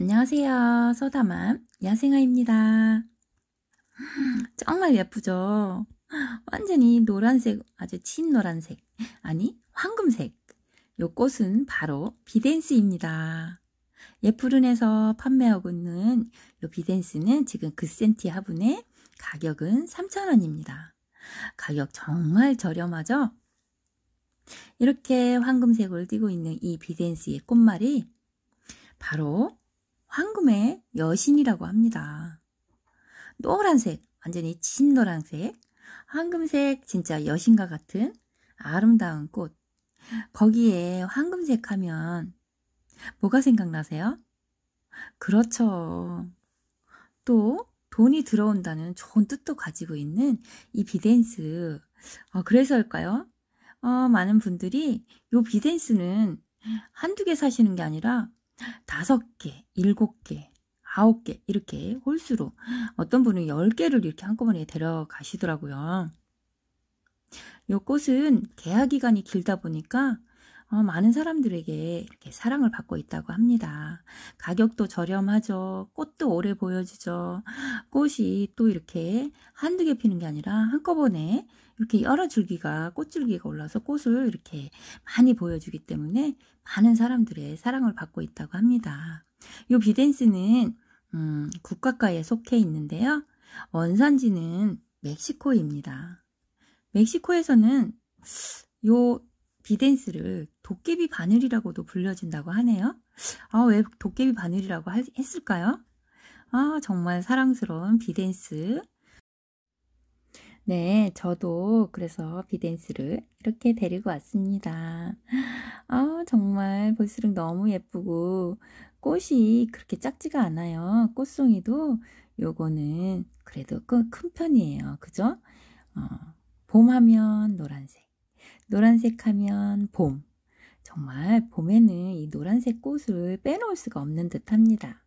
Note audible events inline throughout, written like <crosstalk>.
안녕하세요. 소다맘 야생아입니다. 정말 예쁘죠? 완전히 노란색, 아주 진노란색, 아니 황금색. 요 꽃은 바로 비덴스입니다. 예푸른에서 판매하고 있는 요 비덴스는 지금 그센티 화분에 가격은 3,000원입니다. 가격 정말 저렴하죠? 이렇게 황금색을 띠고 있는 이 비덴스의 꽃말이 바로 황금의 여신이라고 합니다. 노란색, 완전히 진노란색, 황금색 진짜 여신과 같은 아름다운 꽃. 거기에 황금색 하면 뭐가 생각나세요? 그렇죠. 또 돈이 들어온다는 좋은 뜻도 가지고 있는 이 비댄스. 어, 그래서일까요? 어, 많은 분들이 이 비댄스는 한두 개 사시는 게 아니라 다섯 개, 일곱 개, 아홉 개 이렇게 홀수로 어떤 분은 열 개를 이렇게 한꺼번에 데려가시더라고요. 요 꽃은 개화 기간이 길다 보니까 어, 많은 사람들에게 이렇게 사랑을 받고 있다고 합니다. 가격도 저렴하죠. 꽃도 오래 보여지죠. 꽃이 또 이렇게 한두 개 피는 게 아니라 한꺼번에 이렇게 여러 줄기가 꽃줄기가 올라서 꽃을 이렇게 많이 보여주기 때문에 많은 사람들의 사랑을 받고 있다고 합니다. 이 비덴스는 음, 국가가에 속해 있는데요. 원산지는 멕시코입니다. 멕시코에서는 요 비댄스를 도깨비 바늘이라고도 불려진다고 하네요. 아, 왜 도깨비 바늘이라고 했을까요? 아, 정말 사랑스러운 비댄스. 네, 저도 그래서 비댄스를 이렇게 데리고 왔습니다. 아, 정말 볼수록 너무 예쁘고 꽃이 그렇게 작지가 않아요. 꽃송이도 요거는 그래도 그 큰 편이에요. 그죠? 어, 봄하면 노란색, 노란색 하면 봄. 정말 봄에는 이 노란색 꽃을 빼놓을 수가 없는 듯 합니다.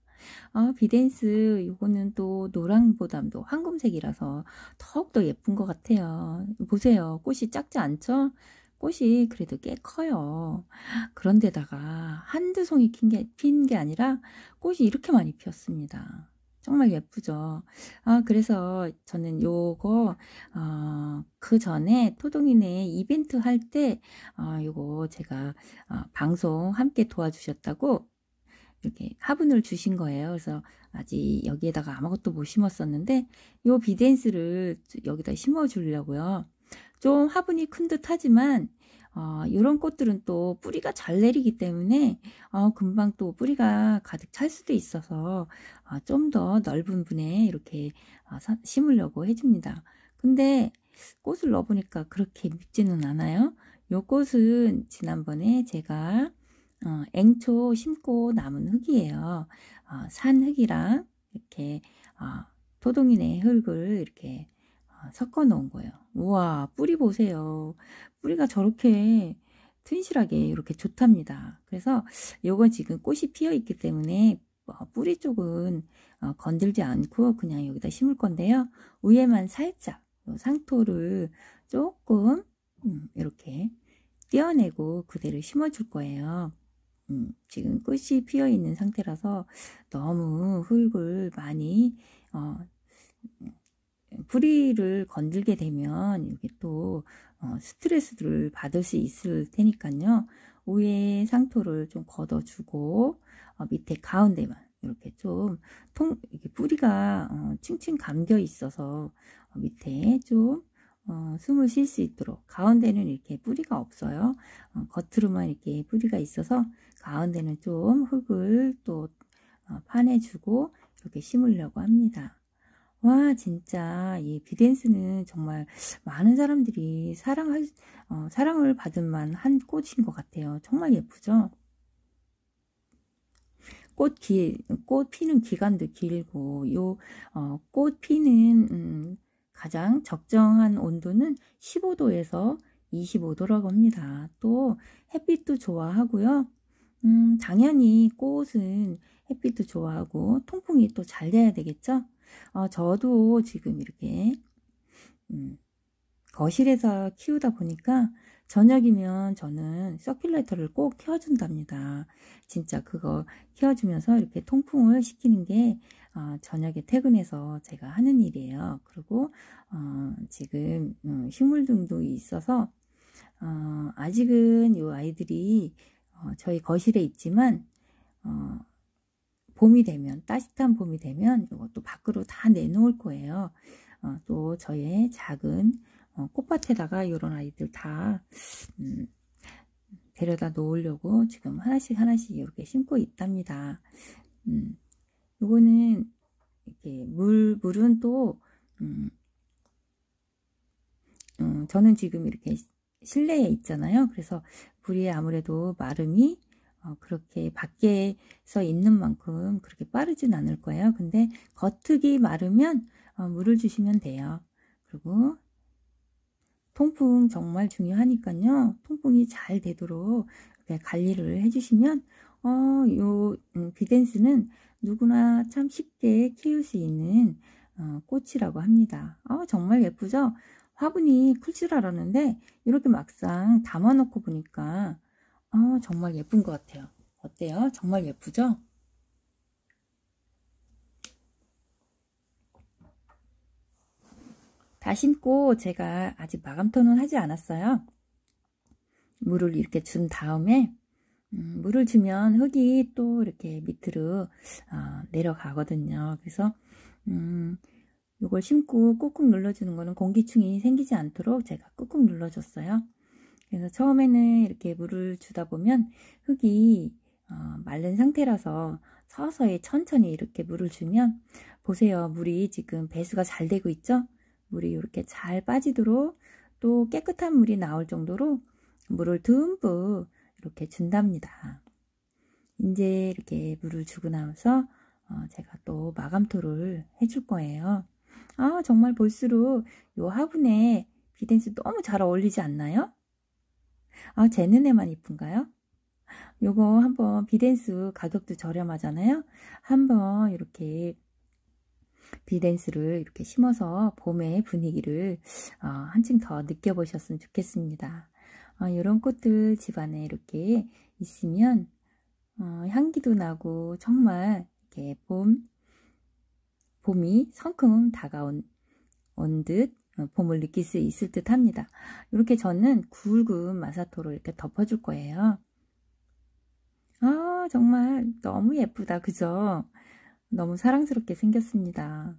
어, 비댄스 이거는 또 노랑보담도 황금색이라서 더욱더 예쁜 것 같아요. 보세요. 꽃이 작지 않죠? 꽃이 그래도 꽤 커요. 그런데다가 한두 송이 핀 게 아니라 꽃이 이렇게 많이 피었습니다. 정말 예쁘죠. 아, 그래서 저는 요거, 어, 그 전에 토동이네 이벤트 할 때, 어, 요거 제가, 어, 방송 함께 도와주셨다고 이렇게 화분을 주신 거예요. 그래서 아직 여기에다가 아무것도 못 심었었는데, 요 비댄스를 여기다 심어 주려고요. 좀 화분이 큰듯 하지만, 어, 이런 꽃들은 또 뿌리가 잘 내리기 때문에 어, 금방 또 뿌리가 가득 찰 수도 있어서 어, 좀더 넓은 분에 이렇게 어, 사, 심으려고 해줍니다. 근데 꽃을 넣어보니까 그렇게 밉지는 않아요. 요 꽃은 지난번에 제가 어, 앵초 심고 남은 흙이에요. 어, 산 흙이랑 이렇게 어, 토동이네 흙을 이렇게 섞어 놓은 거예요. 우와, 뿌리 보세요. 뿌리가 저렇게 튼실하게 이렇게 좋답니다. 그래서 요거 지금 꽃이 피어 있기 때문에 어, 뿌리 쪽은 어, 건들지 않고 그냥 여기다 심을 건데요. 위에만 살짝 상토를 조금 음, 이렇게 떼어내고 그대로 심어줄 거예요. 음, 지금 꽃이 피어 있는 상태라서 너무 흙을 많이 어, 뿌리를 건들게 되면 이게 또 어, 스트레스를 받을 수 있을 테니까요. 위에 상토를 좀 걷어주고 어, 밑에 가운데만 이렇게 좀 통, 이게 뿌리가 어, 칭칭 감겨 있어서 어, 밑에 좀 어, 숨을 쉴 수 있도록 가운데는 이렇게 뿌리가 없어요. 어, 겉으로만 이렇게 뿌리가 있어서 가운데는 좀 흙을 또 어, 파내주고 이렇게 심으려고 합니다. 와 진짜 이 비댄스는 정말 많은 사람들이 사랑할 어, 사랑을 받은 만한 꽃인 것 같아요. 정말 예쁘죠? 꽃, 기, 꽃 피는 기간도 길고 요꽃 어, 피는 음, 가장 적정한 온도는 15도에서 25도라고 합니다. 또 햇빛도 좋아하고요. 음, 당연히 꽃은 햇빛도 좋아하고 통풍이 또 잘 돼야 되겠죠? 어, 저도 지금 이렇게 음, 거실에서 키우다 보니까 저녁이면 저는 서큘레이터를 꼭키워준답니다 진짜 그거 키워주면서 이렇게 통풍을 시키는 게 어, 저녁에 퇴근해서 제가 하는 일이에요. 그리고 어, 지금 음, 식물 등록이 있어서 어, 아직은 이 아이들이 어, 저희 거실에 있지만 어, 봄이 되면 따뜻한 봄이 되면 이것도 밖으로 다 내놓을 거예요. 어, 또 저의 작은 어, 꽃밭에다가 이런 아이들 다 음, 데려다 놓으려고 지금 하나씩 하나씩 이렇게 심고 있답니다. 음, 요거는 이렇게 물 물은 또 음, 음, 저는 지금 이렇게 실내에 있잖아요. 그래서 물이 아무래도 마름이 어, 그렇게 밖에서 있는 만큼 그렇게 빠르진 않을 거예요. 근데 겉흙이 마르면 어, 물을 주시면 돼요. 그리고 통풍 정말 중요하니까요. 통풍이 잘 되도록 관리를 해주시면 어, 요비덴스는 음, 누구나 참 쉽게 키울 수 있는 어, 꽃이라고 합니다. 어, 정말 예쁘죠? 화분이 클 줄 알았는데 이렇게 막상 담아놓고 보니까 어, 정말 예쁜 것 같아요. 어때요? 정말 예쁘죠? 다 심고 제가 아직 마감터는 하지 않았어요. 물을 이렇게 준 다음에 음, 물을 주면 흙이 또 이렇게 밑으로 어, 내려가거든요. 그래서 음, 이걸 심고 꾹꾹 눌러주는 거는 공기충이 생기지 않도록 제가 꾹꾹 눌러줬어요. 그래서 처음에는 이렇게 물을 주다 보면 흙이 어, 마른 상태라서 서서히 천천히 이렇게 물을 주면 보세요. 물이 지금 배수가 잘 되고 있죠? 물이 이렇게 잘 빠지도록 또 깨끗한 물이 나올 정도로 물을 듬뿍 이렇게 준답니다. 이제 이렇게 물을 주고 나서 어, 제가 또 마감토를 해줄 거예요. 아 정말 볼수록 이 화분에 비댄스 너무 잘 어울리지 않나요? 아, 제 눈에만 이쁜가요? 요거 한번 비댄스 가격도 저렴하잖아요. 한번 이렇게 비댄스를 이렇게 심어서 봄의 분위기를 어, 한층 더 느껴보셨으면 좋겠습니다. 어, 이런 꽃들 집안에 이렇게 있으면 어, 향기도 나고 정말 이렇게 봄 봄이 성큼 다가온 듯 어, 봄을 느낄 수 있을 듯 합니다. 이렇게 저는 굵은 마사토로 이렇게 덮어줄 거예요. 아 정말 너무 예쁘다 그죠? 너무 사랑스럽게 생겼습니다.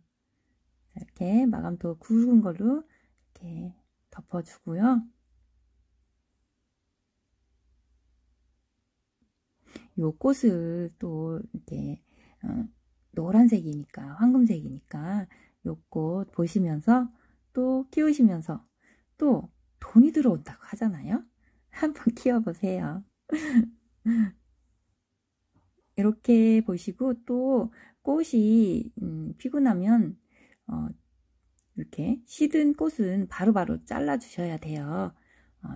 이렇게 마감도 굵은 걸로 이렇게 덮어주고요. 요 꽃을 또 이렇게 어, 노란색이니까 황금색이니까 요 꽃 보시면서 또 키우시면서 또 돈이 들어온다고 하잖아요. <laughs> 한번 키워보세요. <laughs> 이렇게 보시고 또 꽃이 음, 피고 나면 어, 이렇게 시든 꽃은 바로바로 잘라주셔야 돼요. 어,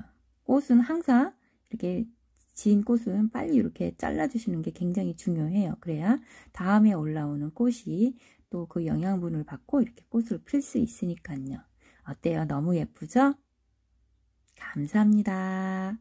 꽃은 항상 이렇게 진 꽃은 빨리 이렇게 잘라주시는 게 굉장히 중요해요. 그래야 다음에 올라오는 꽃이 또 그 영양분을 받고 이렇게 꽃을 필 수 있으니까요. 어때요? 너무 예쁘죠? 감사합니다.